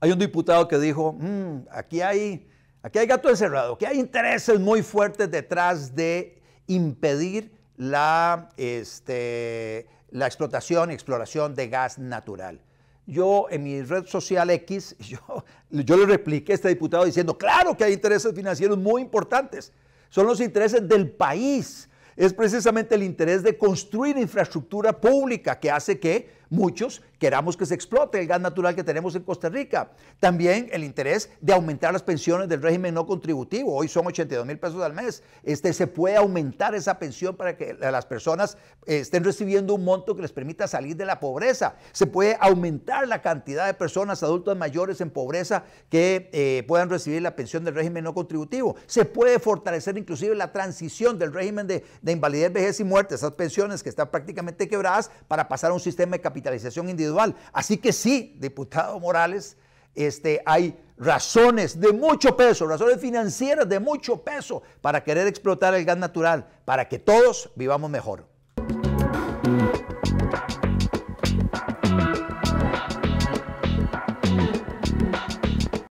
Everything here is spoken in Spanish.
Hay un diputado que dijo, mm, aquí, hay, aquí hay gato encerrado, que hay intereses muy fuertes detrás de impedir la, este, la explotación y exploración de gas natural. Yo en mi red social X, yo, yo le repliqué a este diputado diciendo, claro que hay intereses financieros muy importantes, son los intereses del país, es precisamente el interés de construir infraestructura pública que hace que muchos queramos que se explote el gas natural que tenemos en Costa Rica. También el interés de aumentar las pensiones del régimen no contributivo. Hoy son 82 mil pesos al mes. Este, se puede aumentar esa pensión para que las personas eh, estén recibiendo un monto que les permita salir de la pobreza. Se puede aumentar la cantidad de personas adultas mayores en pobreza que eh, puedan recibir la pensión del régimen no contributivo. Se puede fortalecer inclusive la transición del régimen de, de invalidez, vejez y muerte, esas pensiones que están prácticamente quebradas, para pasar a un sistema de capital capitalización individual. Así que sí, diputado Morales, este, hay razones de mucho peso, razones financieras de mucho peso para querer explotar el gas natural, para que todos vivamos mejor.